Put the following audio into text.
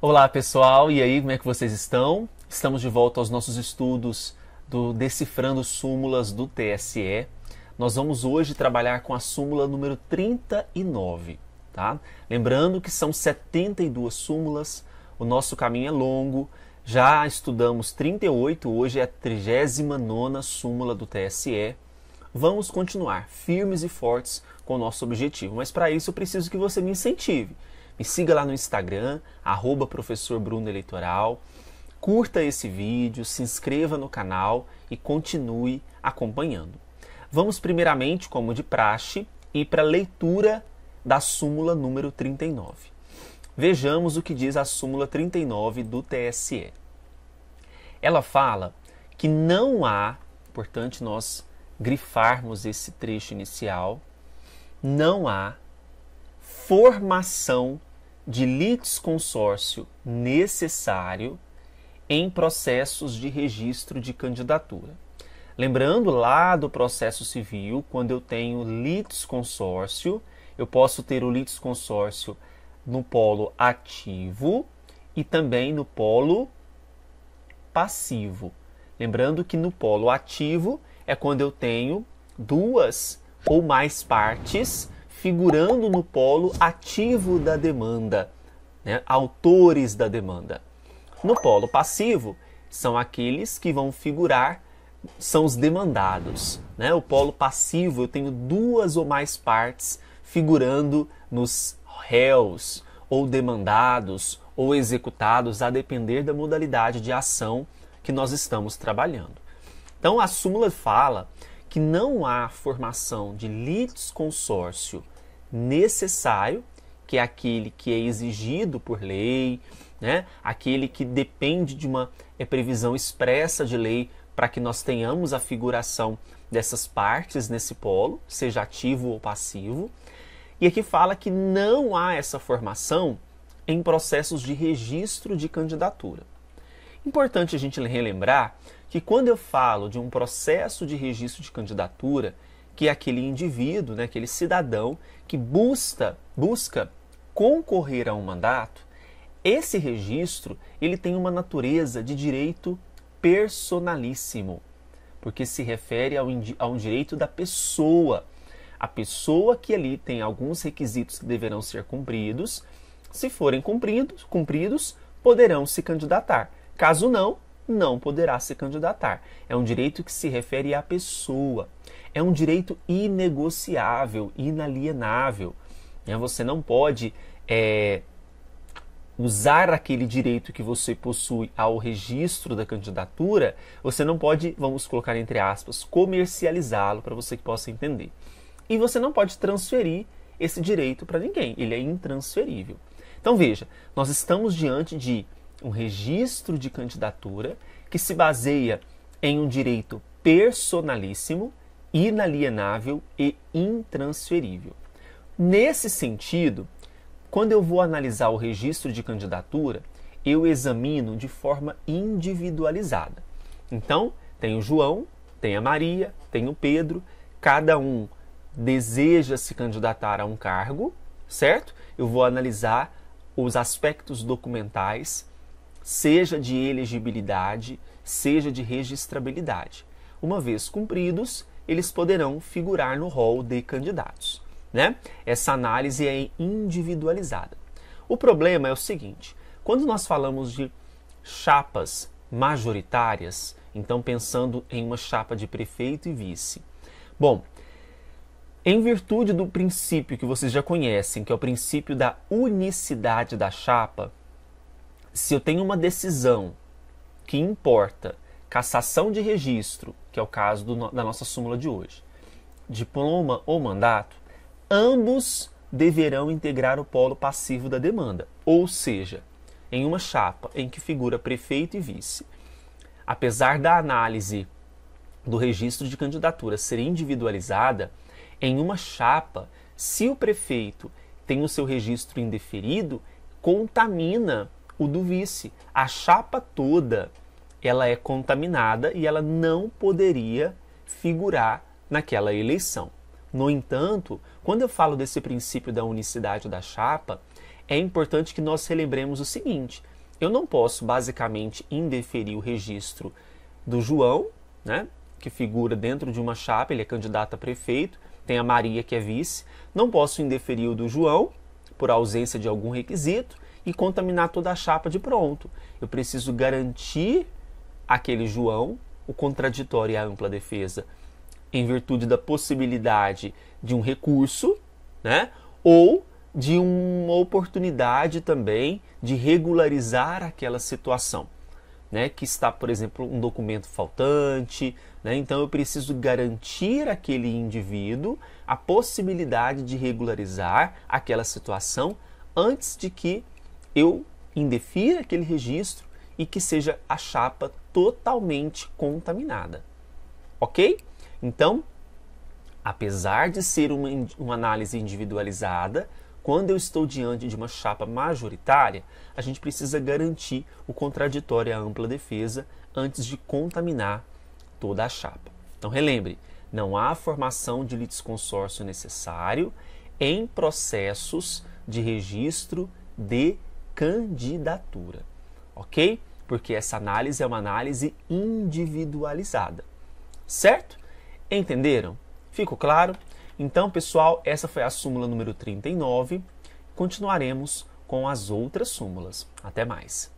Olá pessoal, e aí, como é que vocês estão? Estamos de volta aos nossos estudos do Decifrando Súmulas do TSE. Nós vamos hoje trabalhar com a súmula número 39, tá? Lembrando que são 72 súmulas, o nosso caminho é longo, já estudamos 38, hoje é a 39 súmula do TSE. Vamos continuar firmes e fortes com o nosso objetivo, mas para isso eu preciso que você me incentive. Me siga lá no Instagram, arroba professor Bruno Eleitoral. Curta esse vídeo, se inscreva no canal e continue acompanhando. Vamos primeiramente, como de praxe, ir para a leitura da súmula número 39. Vejamos o que diz a súmula 39 do TSE. Ela fala que não há, importante nós grifarmos esse trecho inicial, não há formação de litisconsórcio necessário em processos de registro de candidatura. Lembrando lá do processo civil, quando eu tenho litisconsórcio, eu posso ter o litisconsórcio no polo ativo e também no polo passivo. Lembrando que no polo ativo é quando eu tenho duas ou mais partes figurando no polo ativo da demanda, né? autores da demanda. No polo passivo, são aqueles que vão figurar, são os demandados. Né? O polo passivo, eu tenho duas ou mais partes figurando nos réus, ou demandados, ou executados, a depender da modalidade de ação que nós estamos trabalhando. Então, a súmula fala que não há formação de litisconsórcio necessário, que é aquele que é exigido por lei, né? aquele que depende de uma é, previsão expressa de lei para que nós tenhamos a figuração dessas partes nesse polo, seja ativo ou passivo. E aqui fala que não há essa formação em processos de registro de candidatura. Importante a gente relembrar que quando eu falo de um processo de registro de candidatura, que é aquele indivíduo, né, aquele cidadão que busca, busca concorrer a um mandato, esse registro ele tem uma natureza de direito personalíssimo, porque se refere ao, a um direito da pessoa. A pessoa que ali tem alguns requisitos que deverão ser cumpridos, se forem cumpridos, cumpridos poderão se candidatar. Caso não, não poderá se candidatar. É um direito que se refere à pessoa. É um direito inegociável, inalienável. Né? Você não pode é, usar aquele direito que você possui ao registro da candidatura, você não pode, vamos colocar entre aspas, comercializá-lo para você que possa entender. E você não pode transferir esse direito para ninguém, ele é intransferível. Então veja, nós estamos diante de um registro de candidatura que se baseia em um direito personalíssimo, inalienável e intransferível. Nesse sentido, quando eu vou analisar o registro de candidatura, eu examino de forma individualizada. Então, tem o João, tem a Maria, tem o Pedro, cada um deseja se candidatar a um cargo, certo? Eu vou analisar os aspectos documentais, seja de elegibilidade, seja de registrabilidade. Uma vez cumpridos, eles poderão figurar no rol de candidatos. Né? Essa análise é individualizada. O problema é o seguinte: quando nós falamos de chapas majoritárias, então pensando em uma chapa de prefeito e vice. Bom, em virtude do princípio que vocês já conhecem, que é o princípio da unicidade da chapa, se eu tenho uma decisão que importa cassação de registro, que é o caso do, da nossa súmula de hoje, diploma ou mandato, ambos deverão integrar o polo passivo da demanda, ou seja, em uma chapa em que figura prefeito e vice. Apesar da análise do registro de candidatura ser individualizada, em uma chapa, se o prefeito tem o seu registro indeferido, contamina o do vice. A chapa toda ela é contaminada e ela não poderia figurar naquela eleição. No entanto, quando eu falo desse princípio da unicidade da chapa, é importante que nós relembremos o seguinte: eu não posso basicamente indeferir o registro do João, né, que figura dentro de uma chapa, ele é candidato a prefeito, tem a Maria que é vice, não posso indeferir o do João por ausência de algum requisito e contaminar toda a chapa de pronto. Eu preciso garantir aquele João o contraditório e a ampla defesa em virtude da possibilidade de um recurso, né? Ou de uma oportunidade também de regularizar aquela situação, né? Que está, por exemplo, um documento faltante, né? Então eu preciso garantir aquele indivíduo a possibilidade de regularizar aquela situação antes de que eu indefira aquele registro e que seja a chapa totalmente contaminada. Ok? Então, apesar de ser uma, uma análise individualizada, quando eu estou diante de uma chapa majoritária, a gente precisa garantir o contraditório e a ampla defesa antes de contaminar toda a chapa. Então, relembre, não há formação de litisconsórcio necessário em processos de registro de candidatura, ok? Porque essa análise é uma análise individualizada, certo? Entenderam? Ficou claro? Então, pessoal, essa foi a súmula número 39. Continuaremos com as outras súmulas. Até mais!